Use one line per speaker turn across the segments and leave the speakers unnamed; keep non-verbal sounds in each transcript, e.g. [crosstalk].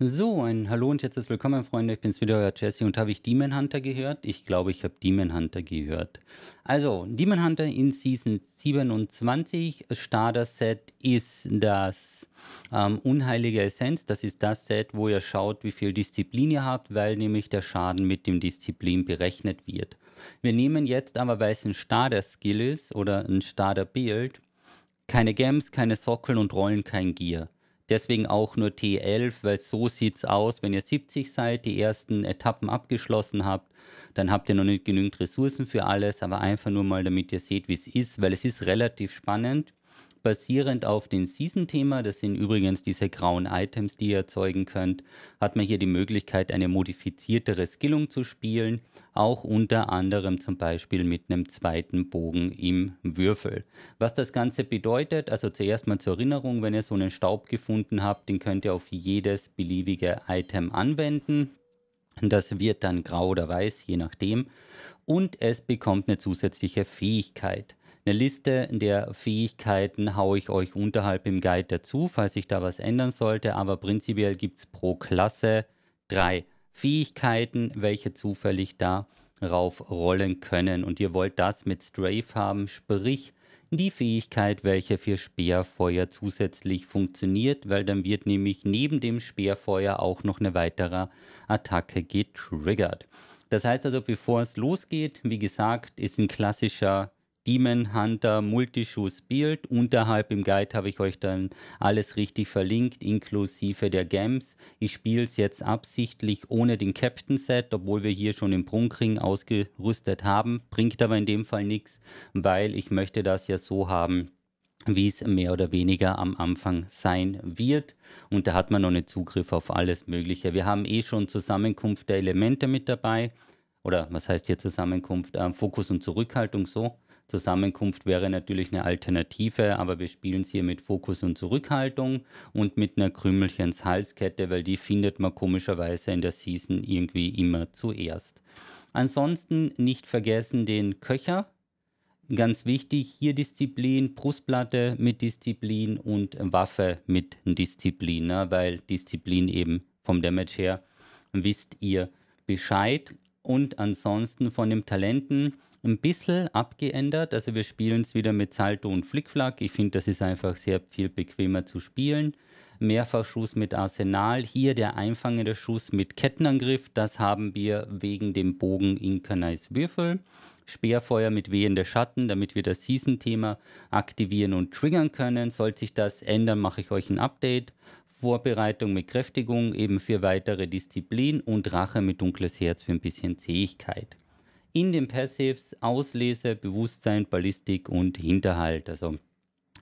So, ein Hallo und herzlich willkommen, Freunde. Ich bin's wieder, euer Jesse. Und habe ich Demon Hunter gehört? Ich glaube, ich habe Demon Hunter gehört. Also, Demon Hunter in Season 27 Starter Set ist das ähm, Unheilige Essenz. Das ist das Set, wo ihr schaut, wie viel Disziplin ihr habt, weil nämlich der Schaden mit dem Disziplin berechnet wird. Wir nehmen jetzt aber, weil es ein Starter Skill ist oder ein Starter Build, keine Gems, keine Sockel und rollen kein Gear. Deswegen auch nur T11, weil so sieht es aus. Wenn ihr 70 seid, die ersten Etappen abgeschlossen habt, dann habt ihr noch nicht genügend Ressourcen für alles, aber einfach nur mal, damit ihr seht, wie es ist, weil es ist relativ spannend basierend auf dem Season-Thema, das sind übrigens diese grauen Items, die ihr erzeugen könnt, hat man hier die Möglichkeit, eine modifiziertere Skillung zu spielen, auch unter anderem zum Beispiel mit einem zweiten Bogen im Würfel. Was das Ganze bedeutet, also zuerst mal zur Erinnerung, wenn ihr so einen Staub gefunden habt, den könnt ihr auf jedes beliebige Item anwenden. Das wird dann grau oder weiß, je nachdem. Und es bekommt eine zusätzliche Fähigkeit. Eine Liste der Fähigkeiten haue ich euch unterhalb im Guide dazu, falls ich da was ändern sollte. Aber prinzipiell gibt es pro Klasse drei Fähigkeiten, welche zufällig darauf rollen können. Und ihr wollt das mit Strafe haben, sprich die Fähigkeit, welche für Speerfeuer zusätzlich funktioniert, weil dann wird nämlich neben dem Speerfeuer auch noch eine weitere Attacke getriggert. Das heißt also, bevor es losgeht, wie gesagt, ist ein klassischer Demon Hunter Multischuss Build. Unterhalb im Guide habe ich euch dann alles richtig verlinkt, inklusive der Gems. Ich spiele es jetzt absichtlich ohne den Captain Set, obwohl wir hier schon den Prunkring ausgerüstet haben. Bringt aber in dem Fall nichts, weil ich möchte das ja so haben, wie es mehr oder weniger am Anfang sein wird. Und da hat man noch einen Zugriff auf alles Mögliche. Wir haben eh schon Zusammenkunft der Elemente mit dabei. Oder was heißt hier Zusammenkunft? Äh, Fokus und Zurückhaltung so. Zusammenkunft wäre natürlich eine Alternative, aber wir spielen es hier mit Fokus und Zurückhaltung und mit einer Krümelchens Halskette, weil die findet man komischerweise in der Season irgendwie immer zuerst. Ansonsten nicht vergessen den Köcher. Ganz wichtig, hier Disziplin, Brustplatte mit Disziplin und Waffe mit Disziplin, ne? weil Disziplin eben vom Damage her wisst ihr Bescheid und ansonsten von den Talenten ein bisschen abgeändert. Also wir spielen es wieder mit Salto und Flickflack. Ich finde, das ist einfach sehr viel bequemer zu spielen. Mehrfachschuss mit Arsenal, hier der einfangende Schuss mit Kettenangriff, das haben wir wegen dem Bogen Inkanais Würfel. Speerfeuer mit wehende Schatten, damit wir das Season-Thema aktivieren und triggern können. Sollte sich das ändern, mache ich euch ein Update. Vorbereitung mit Kräftigung, eben für weitere Disziplin und Rache mit dunkles Herz für ein bisschen Zähigkeit. In den Passives Auslese, Bewusstsein, Ballistik und Hinterhalt. Also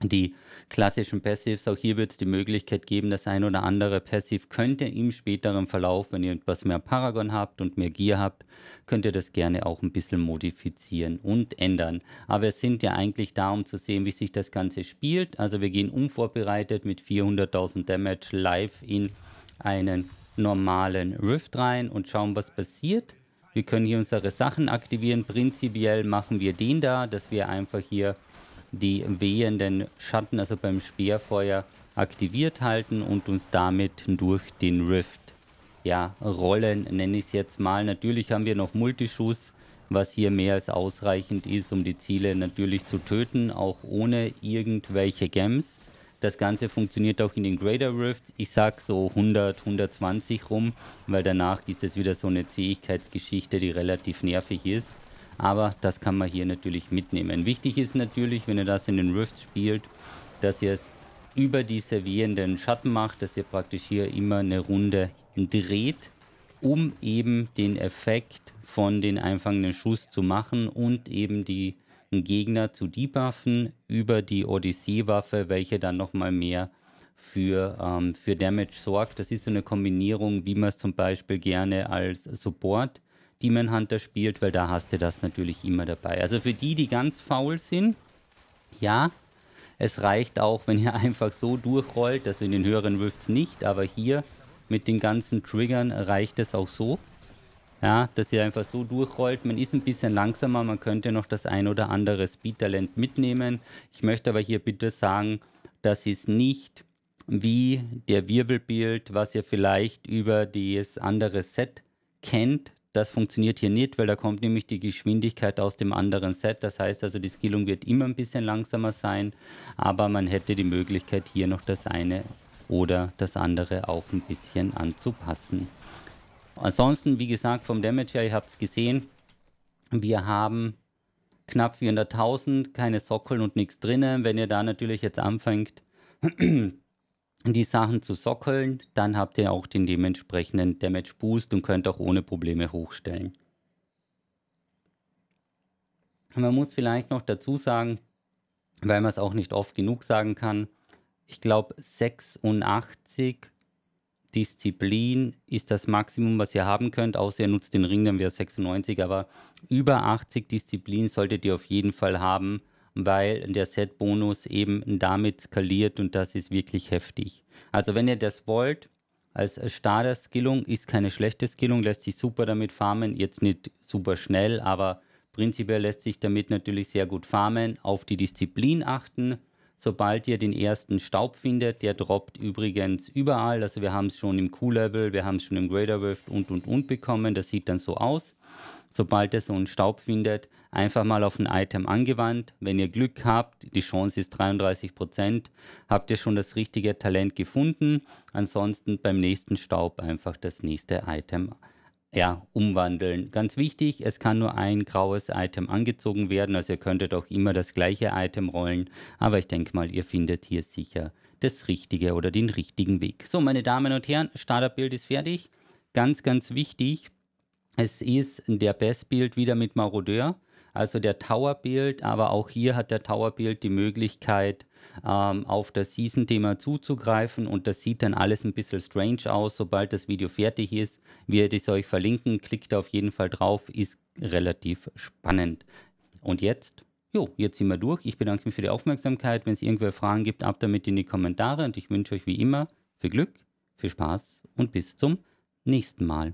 die klassischen Passives. Auch hier wird es die Möglichkeit geben, das ein oder andere Passiv könnt im späteren Verlauf, wenn ihr etwas mehr Paragon habt und mehr Gear habt, könnt ihr das gerne auch ein bisschen modifizieren und ändern. Aber es sind ja eigentlich da, um zu sehen, wie sich das Ganze spielt. Also wir gehen unvorbereitet mit 400.000 Damage live in einen normalen Rift rein und schauen, was passiert. Wir können hier unsere Sachen aktivieren. Prinzipiell machen wir den da, dass wir einfach hier die wehenden Schatten, also beim Speerfeuer, aktiviert halten und uns damit durch den Rift ja, rollen, nenne ich es jetzt mal. Natürlich haben wir noch Multischuss, was hier mehr als ausreichend ist, um die Ziele natürlich zu töten, auch ohne irgendwelche Gems. Das Ganze funktioniert auch in den Greater Rifts. Ich sag so 100, 120 rum, weil danach ist es wieder so eine Zähigkeitsgeschichte, die relativ nervig ist. Aber das kann man hier natürlich mitnehmen. Wichtig ist natürlich, wenn ihr das in den Rifts spielt, dass ihr es über die servierenden Schatten macht, dass ihr praktisch hier immer eine Runde dreht, um eben den Effekt von den einfangenden Schuss zu machen und eben die Gegner zu debuffen über die Odyssee-Waffe, welche dann nochmal mehr für, ähm, für Damage sorgt. Das ist so eine Kombinierung, wie man es zum Beispiel gerne als Support Demon Hunter spielt, weil da hast du das natürlich immer dabei. Also für die, die ganz faul sind, ja, es reicht auch, wenn ihr [laughs] einfach so durchrollt, also in den höheren Rifts nicht, aber hier mit den ganzen Triggern reicht es auch so. Ja, dass ihr einfach so durchrollt. Man ist ein bisschen langsamer, man könnte noch das ein oder andere Speed-Talent mitnehmen. Ich möchte aber hier bitte sagen, das ist nicht wie der Wirbelbild, was ihr vielleicht über das andere Set kennt. Das funktioniert hier nicht, weil da kommt nämlich die Geschwindigkeit aus dem anderen Set. Das heißt also, die Skillung wird immer ein bisschen langsamer sein, aber man hätte die Möglichkeit, hier noch das eine oder das andere auch ein bisschen anzupassen. Ansonsten, wie gesagt, vom Damage her, ihr habt es gesehen, wir haben knapp 400.000, keine Sockeln und nichts drinnen. Wenn ihr da natürlich jetzt anfängt, [clears throat] äh, die Sachen zu sockeln, dann habt ihr auch den dementsprechenden Damage Boost und könnt auch ohne Probleme hochstellen. Man muss vielleicht noch dazu sagen, weil man es auch nicht oft genug sagen kann, ich glaube 86 Disziplin ist das Maximum, was ihr haben könnt, außer ihr nutzt den Ring, dann wäre es 96, aber über 80 Disziplin solltet ihr auf jeden Fall haben, weil der Set-Bonus eben damit skaliert und das ist wirklich heftig. Also wenn ihr das wollt, als Starter-Skillung ist keine schlechte Skillung, lässt sich super damit farmen, jetzt nicht super schnell, aber prinzipiell lässt sich damit natürlich sehr gut farmen, auf die Disziplin achten. Sobald ihr den ersten Staub findet, der droppt übrigens überall. Also wir haben es schon im Q-Level, wir haben es schon im Greater Rift und und und bekommen. Das sieht dann so aus sobald er so einen Staub findet, einfach mal auf ein Item angewandt. Wenn ihr Glück habt, die Chance ist 33%, Prozent, habt ihr schon das richtige Talent gefunden. Ansonsten beim nächsten Staub einfach das nächste Item ja, umwandeln. Ganz wichtig, es kann nur ein graues Item angezogen werden, also ihr könntet auch immer das gleiche Item rollen, aber ich denke mal, ihr findet hier sicher das Richtige oder den richtigen Weg. So, meine Damen und Herren, Startup-Bild ist fertig. Ganz, ganz wichtig, es ist der Bestbild wieder mit Marodeur, also der Tower-Build, aber auch hier hat der Tower-Build die Möglichkeit, ähm, auf das Season-Thema zuzugreifen und das sieht dann alles ein bisschen strange aus, sobald das Video fertig ist. Werde ich es euch verlinken, klickt auf jeden Fall drauf, ist relativ spannend. Und jetzt Jo, jetzt sind wir durch. Ich bedanke mich für die Aufmerksamkeit. Wenn es irgendwelche Fragen gibt, ab damit in die Kommentare. Und ich wünsche euch wie immer viel Glück, viel Spaß und bis zum nächsten Mal.